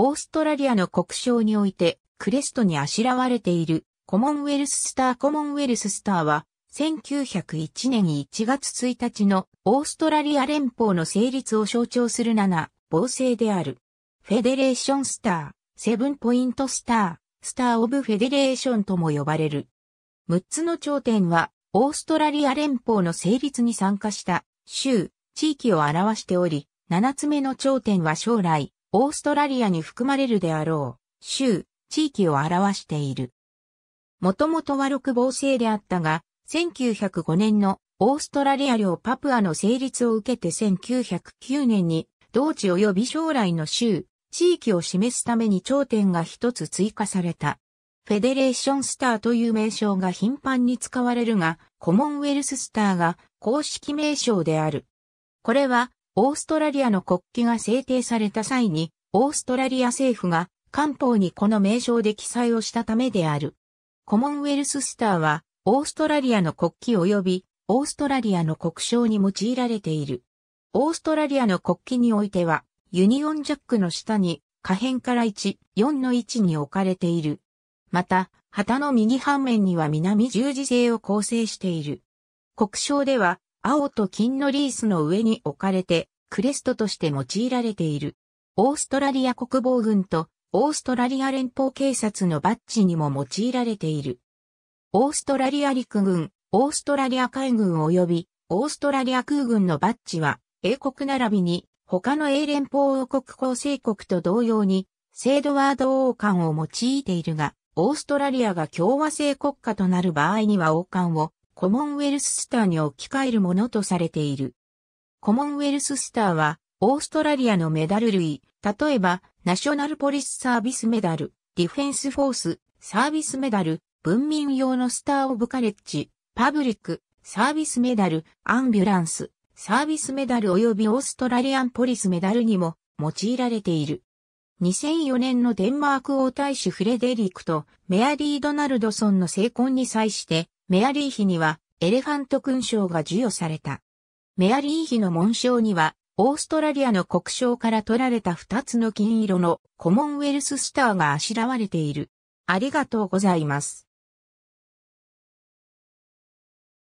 オーストラリアの国章において、クレストにあしらわれている、コモンウェルススターコモンウェルススターは、1901年1月1日のオーストラリア連邦の成立を象徴する7、防星である。フェデレーションスター、セブンポイントスター、スターオブフェデレーションとも呼ばれる。6つの頂点は、オーストラリア連邦の成立に参加した、州、地域を表しており、7つ目の頂点は将来、オーストラリアに含まれるであろう、州、地域を表している。もともとは六房制であったが、1905年のオーストラリア領パプアの成立を受けて1909年に、同地及び将来の州、地域を示すために頂点が一つ追加された。フェデレーションスターという名称が頻繁に使われるが、コモンウェルススターが公式名称である。これはオーストラリアの国旗が制定された際に、オーストラリア政府が官報にこの名称で記載をしたためである。コモンウェルススターは、オーストラリアの国旗及び、オーストラリアの国章に用いられている。オーストラリアの国旗においては、ユニオンジャックの下に、可変から1、4の位置に置かれている。また、旗の右半面には南十字星を構成している。国章では、青と金のリースの上に置かれて、クレストとして用いられている。オーストラリア国防軍とオーストラリア連邦警察のバッジにも用いられている。オーストラリア陸軍、オーストラリア海軍及びオーストラリア空軍のバッジは、英国並びに他の英連邦王国構成国と同様に、セードワード王冠を用いているが、オーストラリアが共和制国家となる場合には王冠をコモンウェルススターに置き換えるものとされている。コモンウェルススターは、オーストラリアのメダル類、例えば、ナショナルポリスサービスメダル、ディフェンスフォース、サービスメダル、文民用のスター・オブ・カレッジ、パブリック、サービスメダル、アンビュランス、サービスメダル及びオーストラリアンポリスメダルにも用いられている。2004年のデンマーク王大使フレデリックとメアリー・ドナルドソンの成婚に際してメアリー妃にはエレファント勲章が授与された。メアリー妃の紋章には、オーストラリアの国章から取られた2つの金色のコモンウェルススターがあしらわれている。ありがとうございます。